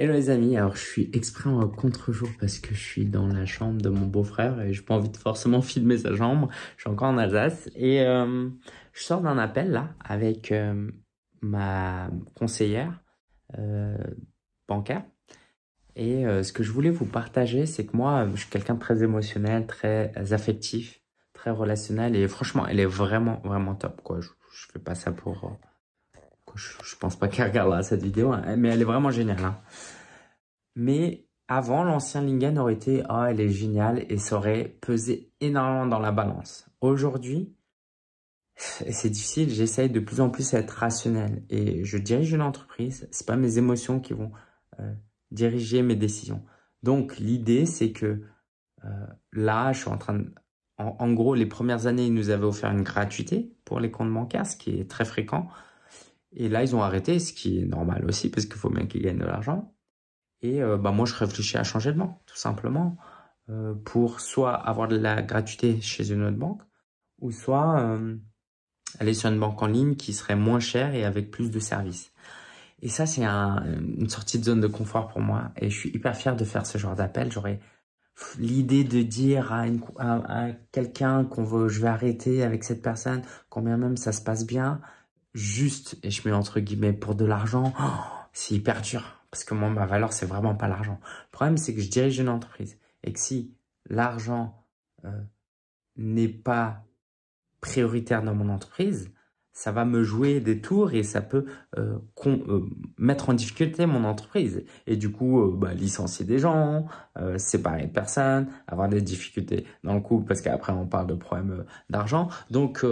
Hello les amis, alors je suis exprès en contre-jour parce que je suis dans la chambre de mon beau-frère et j'ai pas envie de forcément filmer sa chambre, je suis encore en Alsace et euh, je sors d'un appel là avec euh, ma conseillère euh, bancaire et ce que je voulais vous partager c'est que moi je suis quelqu'un de très émotionnel, très affectif, très relationnel et franchement elle est vraiment vraiment top quoi, je, je fais pas ça pour je, pense pas qu'elle regardera cette vidéo, hein. mais elle est vraiment géniale. Hein. Mais avant, l'ancien Lingan aurait été « Oh, elle est géniale » et ça aurait pesé énormément dans la balance. Aujourd'hui, c'est difficile, j'essaye de plus en plus d'être être rationnel. Et je dirige une entreprise, c'est pas mes émotions qui vont euh, diriger mes décisions. Donc, l'idée, c'est que euh, là, je suis en train de... En, gros, les premières années, ils nous avaient offert une gratuité pour les comptes bancaires, ce qui est très fréquent. Et là, ils ont arrêté, ce qui est normal aussi, parce qu'il faut bien qu'ils gagnent de l'argent. Et euh, bah, moi, je réfléchis à changer de banque, tout simplement, euh, pour soit avoir de la gratuité chez une autre banque, ou soit euh, aller sur une banque en ligne qui serait moins chère et avec plus de services. Et ça, c'est une sortie de zone de confort pour moi. Et je suis hyper fier de faire ce genre d'appel. J'aurais l'idée de dire à, quelqu'un qu'on veut, je vais arrêter avec cette personne, combien même ça se passe bien, juste, et je mets entre guillemets pour de l'argent, oh, c'est hyper dur. Parce que moi, ma valeur, c'est vraiment pas l'argent. Le problème, c'est que je dirige une entreprise. Et que si l'argent euh, n'est pas prioritaire dans mon entreprise, ça va me jouer des tours et ça peut euh, euh, mettre en difficulté mon entreprise. Et du coup, euh, bah, licencier des gens, séparer de personnes, avoir des difficultés dans le couple parce qu'après on parle de problèmes d'argent. Donc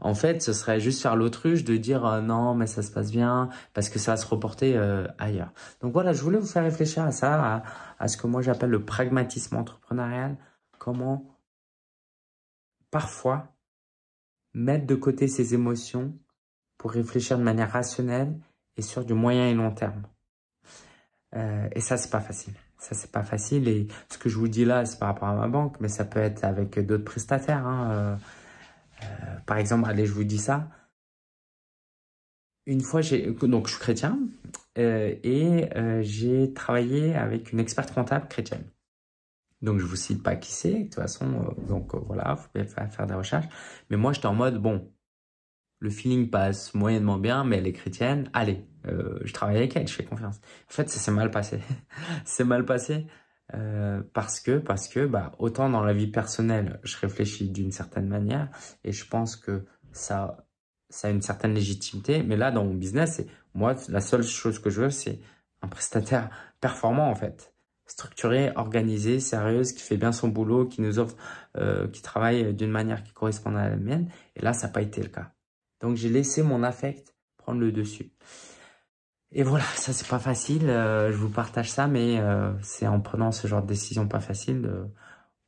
en fait, ce serait juste faire l'autruche de dire non mais ça se passe bien parce que ça va se reporter ailleurs. Donc voilà, je voulais vous faire réfléchir à ça, à ce que moi j'appelle le pragmatisme entrepreneurial. Comment parfois mettre de côté ses émotions pour réfléchir de manière rationnelle et sur du moyen et long terme. Euh, et ça, c'est pas facile. Ça, c'est pas facile. Et ce que je vous dis là, c'est par rapport à ma banque, mais ça peut être avec d'autres prestataires. Hein. Euh, euh, par exemple, allez, je vous dis ça. Une fois, j'ai donc je suis chrétien et j'ai travaillé avec une experte comptable chrétienne. Donc, je vous cite pas qui c'est. De toute façon, euh, donc euh, voilà, vous pouvez faire, des recherches. Mais moi, j'étais en mode, bon, le feeling passe moyennement bien, mais elle est chrétienne. Allez, euh, je travaille avec elle, je fais confiance. En fait, ça s'est mal passé. c'est mal passé parce que, parce que, bah, autant dans la vie personnelle, je réfléchis d'une certaine manière et je pense que ça, ça a une certaine légitimité. Mais là, dans mon business, moi, la seule chose que je veux, c'est un prestataire performant, en fait structurée, organisée, sérieuse, qui fait bien son boulot, qui nous offre, euh, qui travaille d'une manière qui correspond à la mienne. Et là, ça n'a pas été le cas. Donc j'ai laissé mon affect prendre le dessus. Et voilà, ça c'est pas facile, euh, je vous partage ça, mais euh, c'est en prenant ce genre de décision pas facile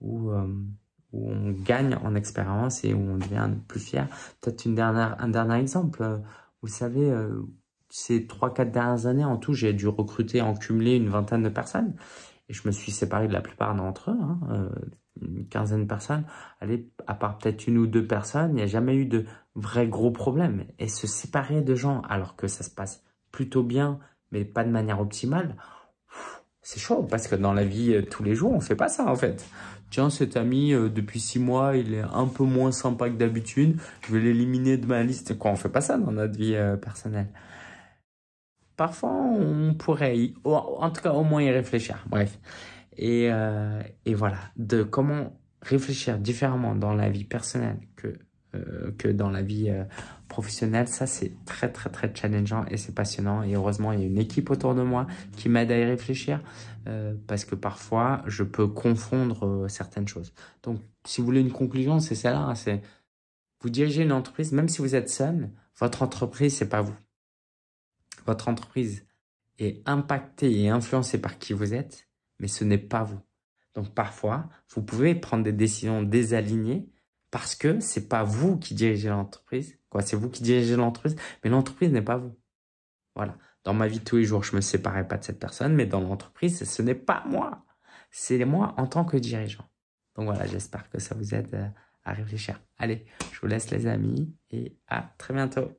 où, où, on gagne en expérience et où on devient plus fier. Peut-être une un dernier exemple, vous savez, ces trois, quatre dernières années, en tout, j'ai dû recruter en cumulé une vingtaine de personnes. Et je me suis séparé de la plupart d'entre eux, hein, euh, une quinzaine de personnes. Allez, à part peut-être une ou deux personnes, il n'y a jamais eu de vrais gros problèmes. Et se séparer de gens alors que ça se passe plutôt bien, mais pas de manière optimale, c'est chaud parce que dans la vie, euh, tous les jours, on ne fait pas ça en fait. Tiens, cet ami, euh, depuis six mois, il est un peu moins sympa que d'habitude. Je vais l'éliminer de ma liste. Quoi, on fait pas ça dans notre vie personnelle parfois on pourrait en tout cas au moins y réfléchir. Bref. Euh, et, voilà, de comment réfléchir différemment dans la vie personnelle que, euh, que dans la vie euh, professionnelle, ça c'est très très très challengeant et c'est passionnant. Et heureusement, il y a une équipe autour de moi qui m'aide à y réfléchir parce que parfois je peux confondre certaines choses. Donc, si vous voulez une conclusion, c'est celle-là, hein, c'est vous dirigez une entreprise, même si vous êtes seul, votre entreprise, c'est pas vous. Votre entreprise est impactée et influencée par qui vous êtes, mais ce n'est pas vous. Donc parfois, vous pouvez prendre des décisions désalignées parce que c'est pas vous qui dirigez l'entreprise. Quoi, c'est vous qui dirigez l'entreprise, mais l'entreprise n'est pas vous. Voilà. Dans ma vie tous les jours, je ne me séparais pas de cette personne, mais dans l'entreprise, ce n'est pas moi. C'est moi en tant que dirigeant. Donc voilà, j'espère que ça vous aide euh, à réfléchir. Allez, je vous laisse les amis et à très bientôt.